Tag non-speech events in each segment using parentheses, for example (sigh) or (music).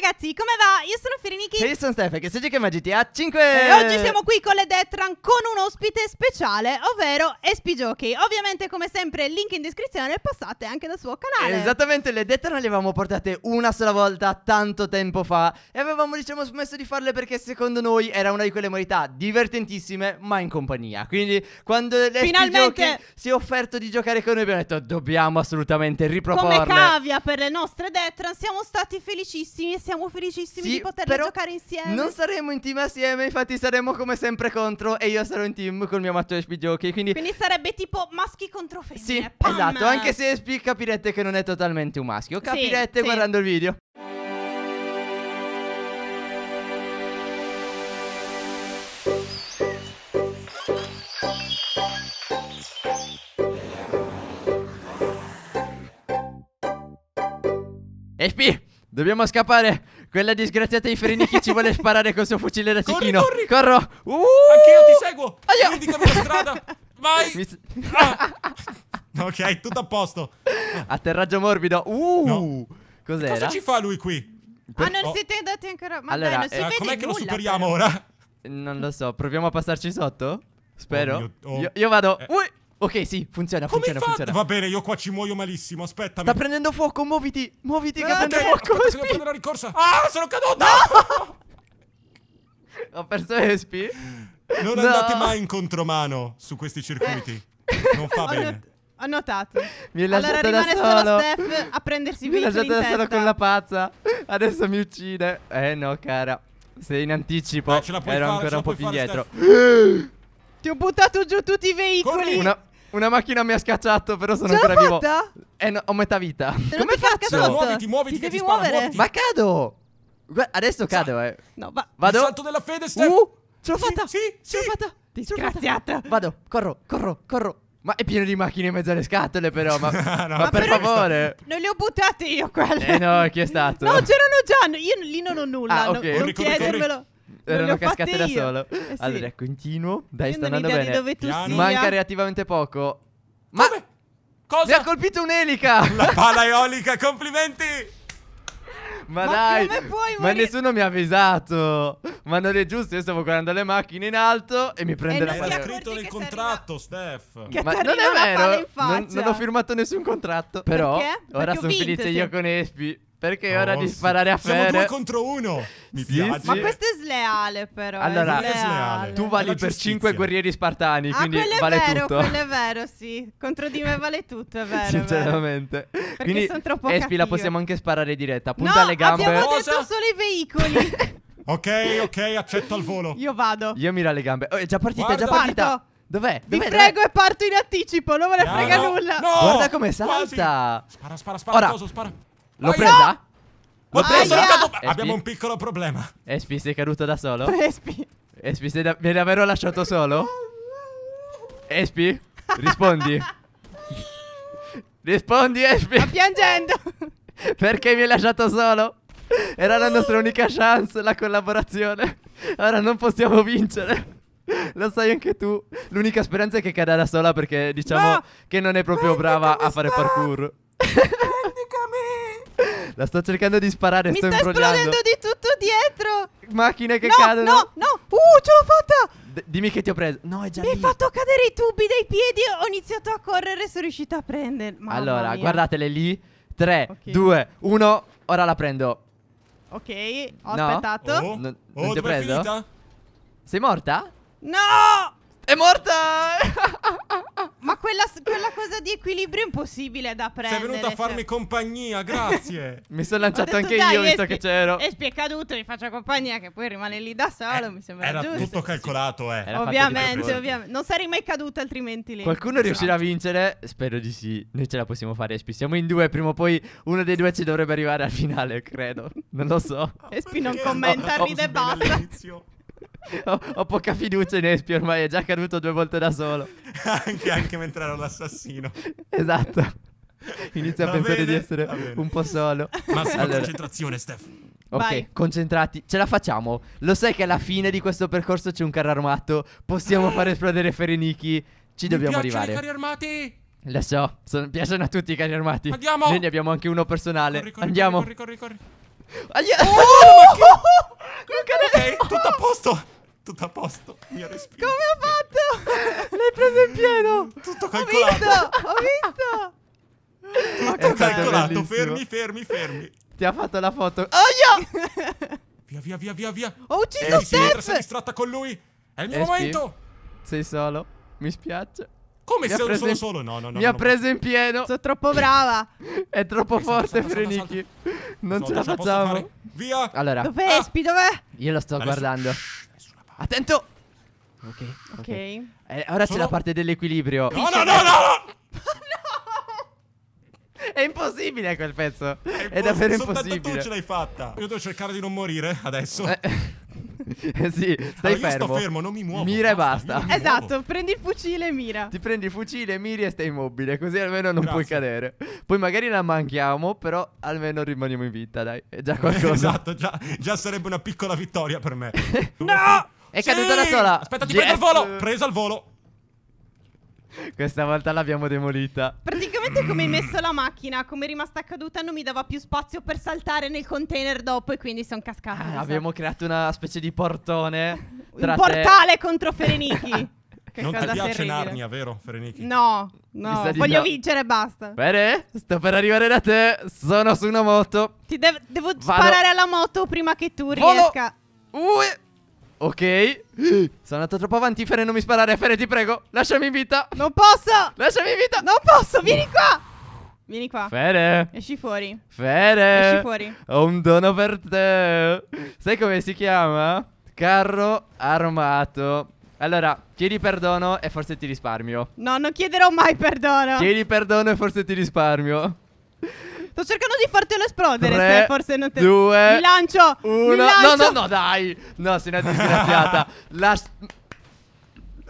ragazzi, come va? Io sono Firiniki E io sono Stef, che si gioca chiama GTA 5 E oggi siamo qui con le Detran con un ospite speciale, ovvero SP Giochi Ovviamente come sempre link in descrizione passate anche dal suo canale Esattamente, le Detran le avevamo portate una sola volta tanto tempo fa E avevamo diciamo smesso di farle perché secondo noi era una di quelle modalità divertentissime ma in compagnia Quindi quando l'SP Finalmente... Giochi si è offerto di giocare con noi abbiamo detto dobbiamo assolutamente riproporle Come cavia per le nostre Detran siamo stati felicissimi e siamo felicissimi sì, di poter giocare insieme. Non saremo in team assieme, infatti saremo come sempre contro e io sarò in team con il mio matto SP Giochi. Quindi... quindi sarebbe tipo maschi contro femmine. Sì, Pam! esatto, anche se SP capirete che non è totalmente un maschio, capirete sì, guardando sì. il video. SP Dobbiamo scappare. Quella disgraziata di Ferenichi ci vuole (laughs) sparare col suo fucile da cecchino. Corri, corri. Corro. Uh! Anche io ti seguo. Aia. Indicami la strada. Vai. Mi... Ah. (laughs) ok, tutto a posto. Atterraggio morbido. Uh! No. Cos'era? Cosa ci fa lui qui? Ah, per... Ah, non oh. siete andati ancora. Ma allora, dai, non si eh, vede Com'è che lo superiamo però. ora? Non lo so. Proviamo a passarci sotto? Spero. Oh mio... oh. Io, io, vado. Eh. Ui. Ok, sì, funziona, Come funziona, funziona. Va bene, io qua ci muoio malissimo, aspettami. Sta prendendo fuoco, muoviti, muoviti eh, che prende okay, fuoco. Aspetta, devo la ricorsa. Ah, sono caduto! No! (laughs) Ho perso ESP? Non no. andate mai in contromano su questi circuiti. Non fa bene. Ho notato. Mi hai lasciato allora rimane da solo Steph a prendersi Mi hai lasciato da solo con la pazza. Adesso mi uccide. Eh no, cara. Sei in anticipo. Eh, Ero fare, ancora un po' più indietro. Ti ho buttato giù tutti i veicoli. Corri. Una una macchina mi ha scacciato, però sono ancora vivo. Eh, no, ho metà vita. Se Come faccio? Muoviti, muoviti, ti devi spara, muovere. Muoviti. Ma cado. Guarda, adesso cado, eh. No, va. Vado. Il salto della fede, Steph. Uh, ce l'ho fatta. Sì, sì. Ce l'ho fatta. Disgraziata. Vado, corro, corro, corro. Ma è pieno di macchine in mezzo alle scatole, però. Ma, (laughs) no, ma per favore. Non le ho buttate io quelle. Eh no, chi è stato? No, c'erano già. Io lì non ho nulla. Ah, okay. non, non chiedermelo. Corri erano cascate da solo. Eh, sì. Allora, continuo. Dai, sta andando bene. Dove tu Piano. sia. Manca relativamente poco. Ma Come? Cosa? Mi ha colpito un'elica! La pala eolica, complimenti! Ma, ma, dai, ma nessuno mi ha avvisato. Ma non è giusto. Io stavo guardando le macchine in alto e mi prende e la palla. Era scritto nel contratto, Steph. Che ma non è vero. Non, non, ho firmato nessun contratto. Però Perché? ora sono felice sì. io con Espi. Perché è oh, ora di sparare a Siamo Fere. Siamo due contro uno. Mi sì, piace. Ma questo è sleale, però. Allora, sleale. tu vali per cinque guerrieri spartani. Ah, quindi vale vero, tutto. Quello è vero, sì. Contro di me vale tutto, è vero. Sinceramente. Vero. Perché quindi, sono troppo Espi, cattivo. la possiamo anche sparare diretta. Punta no, alle gambe. Abbiamo Cosa? detto solo i veicoli. (laughs) ok, ok, accetto al volo. Io vado. Io mira le gambe. Oh, è già partita, Guarda. è già partita. Parto. Dov'è? Vi Dov'è? prego e parto in anticipo, non me ne frega no, nulla. No, Guarda come salta. Quasi. Spara, spara, spara, Ora. Coso, spara. L'ho presa? L'ho presa? Abbiamo un piccolo problema. Espi, sei caduto da solo? Espi. Espi, sei da... mi hai davvero lasciato solo? Espi, rispondi. rispondi, Espi. Sta piangendo. Perché mi hai lasciato solo? Era la nostra unica chance, la collaborazione. Ora non possiamo vincere. Lo sai anche tu. L'unica speranza è che cada da sola perché diciamo no. che non è proprio brava a fare sta. parkour. (laughs) Aiutami! La sto cercando di sparare, Mi sto sta esplodendo di tutto dietro! Macchine che no, cadono! No, no, Uh, ce l'ho fatta! D dimmi che ti ho preso. No, è già Mi hai fatto cadere i tubi dai piedi, ho iniziato a correre sono riuscita a prenderla. Allora, mia. guardatele lì. 3, 2, 1, ora la prendo. Ok, ho no. aspettato. Oh, non, oh, non ti ho preso? Sei morta? No! È morta! (laughs) Ma quella, quella, cosa di equilibrio è impossibile da prendere. Sei venuta a cioè farmi cioè. compagnia, grazie. (laughs) mi sono lanciato anche io, visto che c'ero. Espi è caduto, mi faccio compagnia, che poi rimane lì da solo. Eh, mi sembra era giusto. Era tutto calcolato, eh. Era ovviamente, ovviamente. Non sarei mai caduto altrimenti lì. Qualcuno esatto. riuscirà a esatto. vincere? Spero di sì. Noi ce la possiamo fare, Espi. Siamo in due, prima o poi uno dei due ci dovrebbe arrivare al finale, credo. Non lo so. Espi non commenta, ride e basta ho, ho, poca fiducia in Espi, ormai è già caduto due volte da solo. anche, anche mentre ero l'assassino. esatto. Inizia a va pensare bene, di essere un po' solo. Massima allora. concentrazione, Steph. Ok, Vai. concentrati, ce la facciamo. Lo sai che alla fine di questo percorso c'è un carro armato. Possiamo ah. far esplodere Fereniki. Ci Mi dobbiamo arrivare. i carri armati! Lo so, sono, piacciono a tutti i carri armati. Andiamo! Noi ne abbiamo anche uno personale. Corri, corri, Andiamo. Corri, corri, corri, corri. Aia! Oh, che... ok, tutto a posto! Tutto a posto, mi ha respiro. Come ho fatto? L'hai preso in pieno! Tutto calcolato! Ho visto! Ho visto! Tutto calcolato, fermi, fermi, fermi. Ti ha fatto la foto. Aia! Via, via, via, via, via! Ho ucciso Steph! Sei distratta con lui! È il mio Espi. momento! Sei solo, mi spiace. Come mi se sono solo, in... solo? No, no, no. Mi ha preso no. in pieno. Sono troppo brava. (laughs) È troppo salta, forte, Frenichi. Non ce la facciamo. Via. Allora. Dove ah. Espi? Dov'è? Io lo sto Adesso... guardando. Shh, Attento. Ok. Ok. okay. Eh, ora c'è la parte dell'equilibrio. No, no, no, no. (laughs) È impossibile quel pezzo. È, è davvero impossibile. Soltanto tu ce l'hai fatta. Io devo cercare di non morire adesso. Eh. (laughs) Eh sì, stai allora fermo. Io sto fermo, non mi muovo. Mira e basta. Esatto, prendi il fucile e mira. Ti prendi il fucile, miri e stai immobile, così almeno non Grazie. puoi cadere. Poi magari la manchiamo, però almeno rimaniamo in vita, dai. È già qualcosa. (laughs) esatto, già, già sarebbe una piccola vittoria per me. (laughs) no! È sì! caduta da sola. Aspetta, ti yes. prendo il volo. Preso al volo. Questa volta l'abbiamo demolita. Praticamente come hai messo la macchina, come è rimasta caduta non mi dava più spazio per saltare nel container dopo e quindi sono cascata. Ah, abbiamo creato una specie di portone. (laughs) Un portale te... contro Ferenichi. (laughs) Che non ti piace Narnia, vero, Ferenichi? No, no, voglio no. vincere e basta. Bene, sto per arrivare da te. Sono su una moto. Ti de devo Vado. sparare alla moto prima che tu riesca. Volo. riesca. Ue. Ok Sono andato troppo avanti Fere non mi sparare Fere ti prego Lasciami in vita Non posso Lasciami in vita Non posso Vieni qua Vieni qua Fere Esci fuori Fere Esci fuori Ho un dono per te Sai come si chiama? Carro armato allora, chiedi perdono e forse ti risparmio. No, non chiederò mai perdono. Chiedi perdono e forse ti risparmio. Sto cercando di fartelo esplodere. Tre, se forse non te. Due. Mi lancio. Uno. Mi lancio. No, no, no, dai. No, sei una disgraziata. la. (laughs)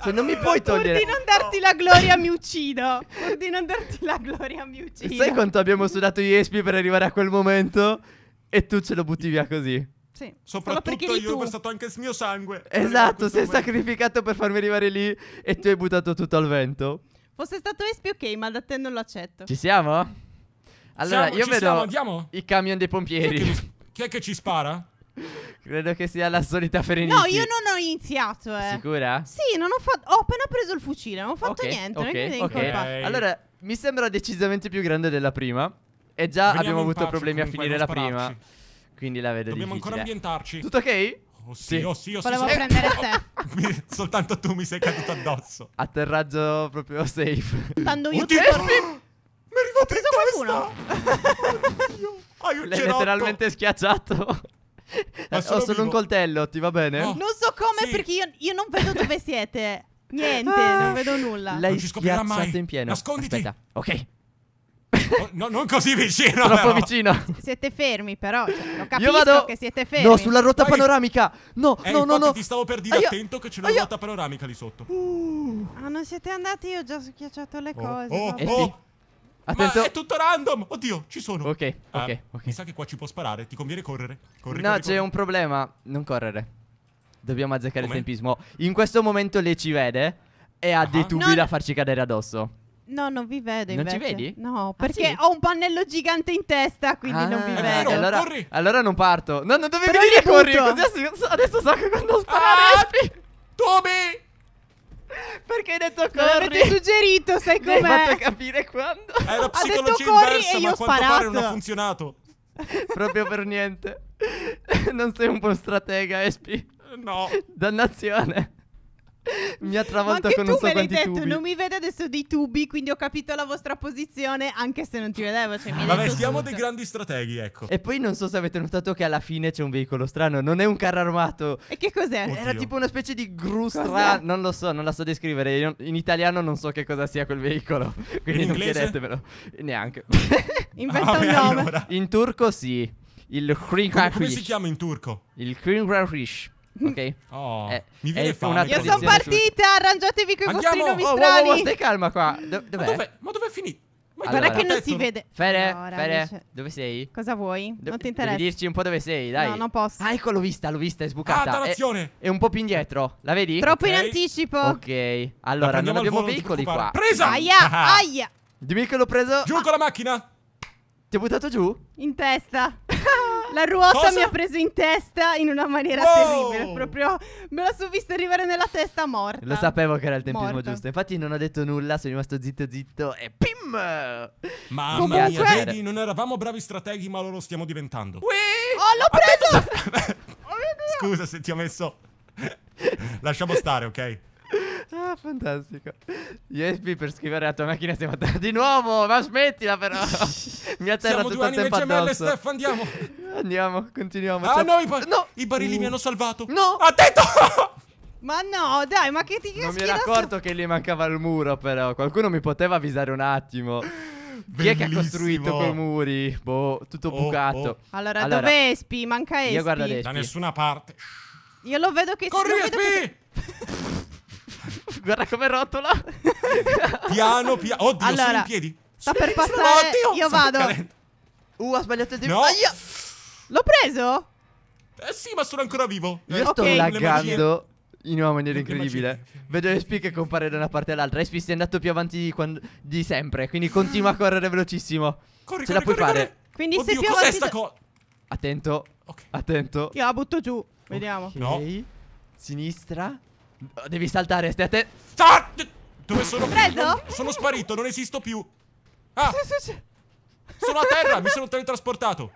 Se non mi puoi togliere Pur di non darti la gloria mi uccido Pur di non darti la gloria mi uccido Sai quanto abbiamo sudato gli espi per arrivare a quel momento E tu ce lo butti via così sì. Soprattutto io tu. ho versato anche il mio sangue Esatto, sei sacrificato per farmi arrivare lì E tu hai buttato tutto al vento Fosse stato Espi ok, ma da te non lo accetto Ci siamo? Allora, siamo, io vedo siamo, andiamo? i camion dei pompieri. Chi è, mi, (laughs) chi è che ci spara? Credo che sia la solita Fereniti No, io non ho iniziato, eh. Sicura? Sì, non ho fatto. Ho appena preso il fucile, non ho fatto okay, niente. Okay, okay. okay. Allora, mi sembra decisamente più grande della prima. E già Veniamo abbiamo avuto problemi a finire la prima. Quindi la vedo Dobbiamo difficile. ancora ambientarci. Tutto ok? Oh sì, sì. oh sì, oh sì. Volevo sì, prendere te. (laughs) Soltanto tu mi sei caduto addosso. Atterraggio proprio safe. Tanto io. Oddio! Mi è arrivato in testa! Oddio! Ah, Hai un L'hai letteralmente schiacciato. Ho solo vivo. un coltello, ti va bene? No. Non so come sì. perché io, io non vedo dove (laughs) siete. Niente, ah. non vedo nulla. Lei ci scoprirà mai. in pieno. Nasconditi. Aspetta. Ok. no, non così vicino. Troppo però. vicino. siete fermi, però. Cioè, lo Io vado. che siete fermi. No, sulla rotta Vai. panoramica. No, eh, no, no, no. Ti stavo per dire, Aio. attento che c'è una Aio. rotta panoramica lì sotto. Uh. Ah, non siete andati. Io ho già schiacciato le oh. cose. Oh, eh oh. Attento. Ma è tutto random. Oddio, ci sono. Ok, eh, ok, ok. Mi sa che qua ci può sparare. Ti conviene correre. Corri, no, c'è un problema. Non correre. Dobbiamo azzeccare Come? il tempismo. In questo momento lei ci vede e ha uh ah. -huh. dei tubi non... da farci cadere addosso. No, non vi vedo. Non ci vedi? No, ah, perché ah, sì? ho un pannello gigante in testa, quindi ah, non vi vedo. Allora, allora, non parto. No, non dovevi Però venire corri. Adesso, adesso so che quando spara ah, Tobi! Perché hai detto corri? Non l'avete suggerito, sai com'è? Mi hai fatto capire quando. Era eh, psicologia inversa, ma a quanto pare non ha funzionato. (laughs) Proprio per niente. (laughs) Non sei un buon stratega, Espi. No. Dannazione mi ha travolto con un so quanti detto, tubi. non mi vede adesso dei tubi, quindi ho capito la vostra posizione, anche se non ti vedevo. Cioè, Vabbè, siamo tutto. dei grandi strateghi, ecco. E poi non so se avete notato che alla fine c'è un veicolo strano, non è un carro armato. E che cos'è? Oddio. Era tipo una specie di gru strano, non lo so, non la so descrivere. Io in italiano non so che cosa sia quel veicolo, (laughs) quindi in non chiedetemelo. Neanche. (laughs) Inventa ah, un nome. Allora. In turco sì. Il Kringrafish. Come si chiama in turco? Il Kringrafish. Ok? (laughs) Oh, è, eh, mi viene eh, fame. Io sono partita, arrangiatevi con i vostri nomi strani. oh, stai calma qua. Do dov'è? Ma dov'è? Ma dov'è finito? Ma allora, guarda che non si vede. Fere, no, Fere, dove sei? Cosa vuoi? Do non ti interessa. Devi dirci un po' dove sei, dai. No, non posso. Ah, ecco, l'ho vista, l'ho vista, è sbucata. Ah, è, è un po' più indietro, la vedi? Troppo okay. in anticipo. Ok, allora non abbiamo veicoli qua. Presa! Aia, ah. aia. Dimmi che l'ho preso. Giù ah. con la macchina. Ti ho buttato giù? In testa. La ruota Cosa? mi ha preso in testa in una maniera wow! terribile. Proprio me la sono vista arrivare nella testa morta. Lo sapevo che era il tempismo morta. giusto. Infatti, non ho detto nulla, sono rimasto zitto zitto e pim! Mamma Comunque... mia, vedi, non eravamo bravi strateghi, ma loro stiamo diventando. Wee! Ah, oh, l'ho preso! (laughs) Oh, Scusa se ti ho messo. Lasciamo stare, ok? Ah, fantastico. USB per scrivere la tua macchina siamo a terra di nuovo. Ma smettila, però. (laughs) Mi atterra siamo tutto il tempo gemelle, addosso. Steph, andiamo. Andiamo, continuiamo. Ah, cioè, no, i, bar no. i barili uh. mi hanno salvato. No, attento. Ma no, dai, ma che ti Non mi ero accorto che gli mancava il muro, però. Qualcuno mi poteva avvisare un attimo. Chi è che ha costruito quei muri? Boh, tutto oh, bucato. Oh. Allora, allora, dove Espi? Manca Espi. Io guardo Espi. Da nessuna parte. Io lo vedo che... Corri, Espi! Che... Guarda come rotola. (laughs) piano, piano. Oddio, allora, sono in piedi. Sta per passare. Oddio, io vado. Uh, ho sbagliato il tempo. No. L'ho preso? Eh sì, ma sono ancora vivo. Io eh, sto laggando in una maniera incredibile. Vedo le che compare da una parte all'altra. Espi è andato più avanti di, quando... di, sempre. Quindi continua a (laughs) correre velocissimo. Corri, Ce la puoi corri, fare. Corri. Quindi Oddio, se più cos'è sta cosa? Attento. Okay. Attento. Io la butto giù. Vediamo. Okay. No. Sinistra. Devi saltare, stai a te. Dove sono? Preso? sono sparito, non esisto più. Ah! Sono a terra, mi sono teletrasportato.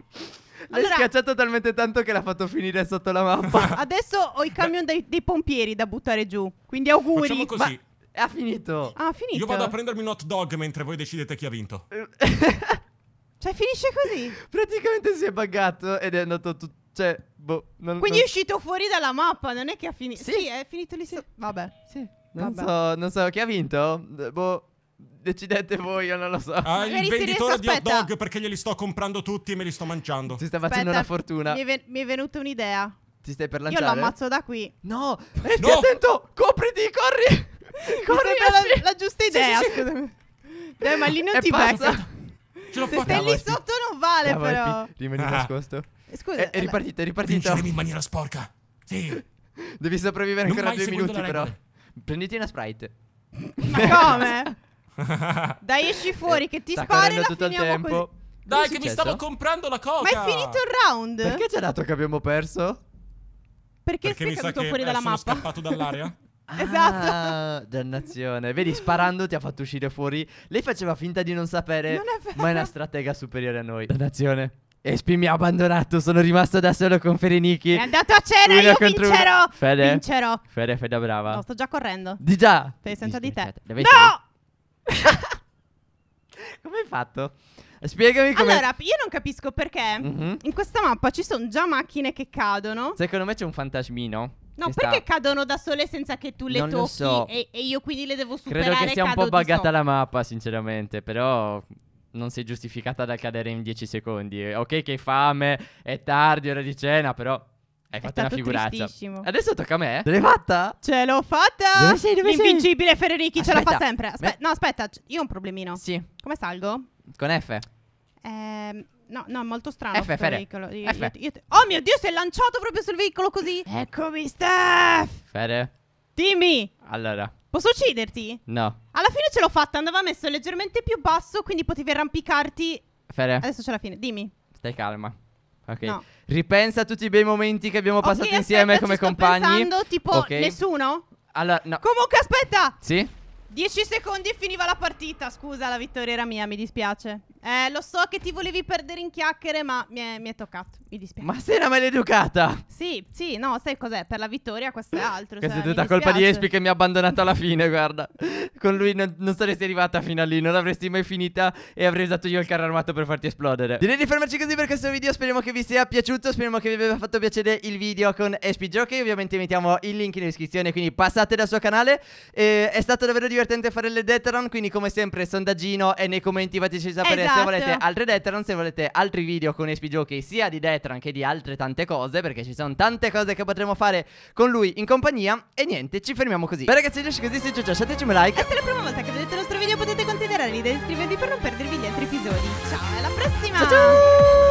L'hai allora, schiacciato talmente tanto che l'ha fatto finire sotto la mappa. (laughs) Adesso ho i camion dei, dei pompieri da buttare giù. Quindi auguri. Facciamo così. Ma... Ha finito. Ah, finito. Io vado a prendermi un hot dog mentre voi decidete chi ha vinto. (laughs) cioè, finisce così. Praticamente si è buggato ed è andato tutto cioè, boh, non, Quindi non... è uscito fuori dalla mappa, non è che ha finito. Sì. sì, è finito lì. Sì. Vabbè. Sì. Non, Vabbè. So, non so chi ha vinto. Boh. Decidete voi, io non lo so. Ah, il venditore riesce- di hot dog perché glieli sto comprando tutti e me li sto mangiando. Si sta facendo una fortuna. Mi è, ven- mi è venuta un'idea. Ti stai per lanciare? Io lo ammazzo da qui. No! Eh, No! attento! Copriti, corri! corri! sembra la, la giusta idea, scusami. Dai, ma lì non ti passa. becca. Ce l'ho fatta. Se lì sotto non vale ah, però. Vai, rimani ah. nascosto. Eh, scusa. Eh, è, è ripartito, è ripartita. Vinceremo in maniera sporca. Sì. (laughs) Devi sopravvivere non ancora due minuti però. Prenditi una Sprite. Ma come? (laughs) Dai, esci fuori eh, che ti spari e la tutto il tempo. Così. Dai, che mi stavo comprando la coca. Ma è finito il round. Perché ci ha dato che abbiamo perso? Perché, Perché sei caduto fuori dalla mappa? Sono scappato dall'area? (laughs) Esatto. Ah, dannazione. Vedi, sparando ti ha fatto uscire fuori. Lei faceva finta di non sapere, non è ma è una stratega superiore a noi. Dannazione. Espi mi ha abbandonato, sono rimasto da solo con Fereniki. È andato a cena, uno io vincerò. Uno. Fede. Vincerò. Fede, Fede brava. No, sto già correndo. Di già. Sei senza di te. No! (laughs) come hai fatto? Spiegami come. Allora, io non capisco perché mm -hmm. in questa mappa ci sono già macchine che cadono. Secondo me c'è un fantasmino No, perché sta... cadono da sole senza che tu le non tocchi so. e, e, io quindi le devo superare? Credo che sia un po' buggata la mappa, sinceramente, però non sei giustificata dal cadere in 10 secondi. Eh, ok che hai fame, è tardi, ora di cena, però hai fatto una figuraccia. Adesso tocca a me. L'hai fatta? Ce l'ho fatta. Dove sei? Dove Invincibile sei? ce la fa sempre. Aspe- me... No, aspetta, io ho un problemino. Sì. Come salgo? Con F. Ehm No, no, molto strano F, veicolo. Io, io, io Oh mio Dio, si è lanciato proprio sul veicolo così. Eccomi, Steph. Fede. Dimmi. Allora. Posso ucciderti? No. Alla fine ce l'ho fatta, andava messo leggermente più basso, quindi potevi arrampicarti. Fede. Adesso c'è la fine, dimmi. Stai calma. Ok. No. Ripensa a tutti i bei momenti che abbiamo passato okay, insieme aspetta, come compagni. Sto pensando, tipo, okay. nessuno? Allora, no. Comunque, aspetta. Sì? 10 secondi e finiva la partita. Scusa, la vittoria era mia, mi dispiace. Eh, lo so che ti volevi perdere in chiacchiere, ma mi è, mi è toccato. Mi dispiace. Ma sei una maleducata! Sì, sì, no, sai cos'è? Per la vittoria questo è altro. Questa cioè, è tutta colpa di Espi che mi ha abbandonato alla fine, guarda. Con lui non, non, saresti arrivata fino a lì, non l'avresti mai finita e avrei usato io il carro armato per farti esplodere. Direi di fermarci così per questo video, speriamo che vi sia piaciuto, speriamo che vi abbia fatto piacere il video con Espi Jockey. Ovviamente mettiamo il link in descrizione, quindi passate dal suo canale. Eh, è stato davvero divertente fare le Detron, quindi come sempre sondaggino e nei commenti fateci sapere esatto se esatto. volete altre Detran, se volete altri video con Espi Giochi sia di Detran che di altre tante cose, perché ci sono tante cose che potremo fare con lui in compagnia. E niente, ci fermiamo così. Beh, ragazzi, riesci così, se ci lasciateci un like. E se è la prima volta che vedete il nostro video potete considerare l'idea di iscrivervi per non perdervi gli altri episodi. Ciao, alla prossima! Ciao ciao!